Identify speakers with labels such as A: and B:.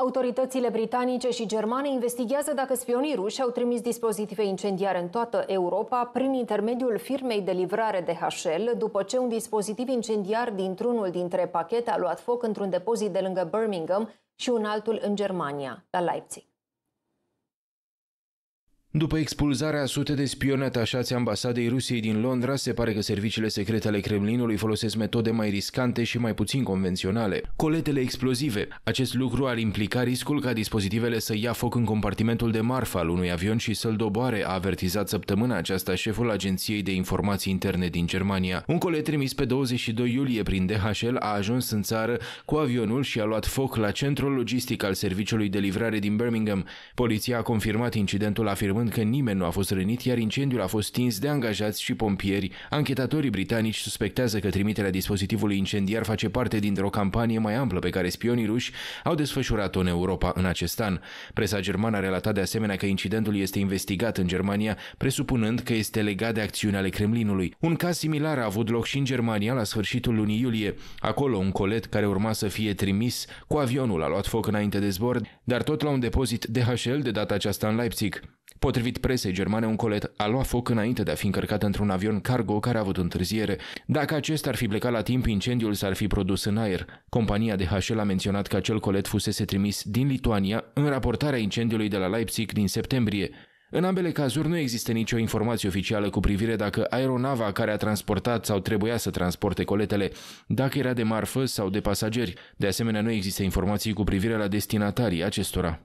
A: Autoritățile britanice și germane investigează dacă spionii ruși au trimis dispozitive incendiare în toată Europa prin intermediul firmei de livrare de HL, după ce un dispozitiv incendiar dintr-unul dintre pachete a luat foc într-un depozit de lângă Birmingham și un altul în Germania, la Leipzig.
B: După expulzarea a sute de spioni atașați ambasadei Rusiei din Londra, se pare că serviciile secrete ale Kremlinului folosesc metode mai riscante și mai puțin convenționale. Coletele explozive. Acest lucru ar implica riscul ca dispozitivele să ia foc în compartimentul de marfă al unui avion și să-l doboare, a avertizat săptămâna aceasta șeful Agenției de Informații Interne din Germania. Un colet trimis pe 22 iulie prin DHL a ajuns în țară cu avionul și a luat foc la centrul logistic al serviciului de livrare din Birmingham. Poliția a confirmat incidentul afirmând afirmând că nimeni nu a fost rănit, iar incendiul a fost stins de angajați și pompieri. Anchetatorii britanici suspectează că trimiterea dispozitivului incendiar face parte dintr-o campanie mai amplă pe care spionii ruși au desfășurat-o în Europa în acest an. Presa germană a relatat de asemenea că incidentul este investigat în Germania, presupunând că este legat de acțiuni ale Kremlinului. Un caz similar a avut loc și în Germania la sfârșitul lunii iulie. Acolo, un colet care urma să fie trimis cu avionul a luat foc înainte de zbor, dar tot la un depozit DHL de data aceasta în Leipzig. Potrivit presei germane, un colet a luat foc înainte de a fi încărcat într-un avion cargo care a avut întârziere. Dacă acesta ar fi plecat la timp, incendiul s-ar fi produs în aer. Compania de HL a menționat că acel colet fusese trimis din Lituania în raportarea incendiului de la Leipzig din septembrie. În ambele cazuri nu există nicio informație oficială cu privire dacă aeronava care a transportat sau trebuia să transporte coletele, dacă era de marfă sau de pasageri. De asemenea, nu există informații cu privire la destinatarii acestora.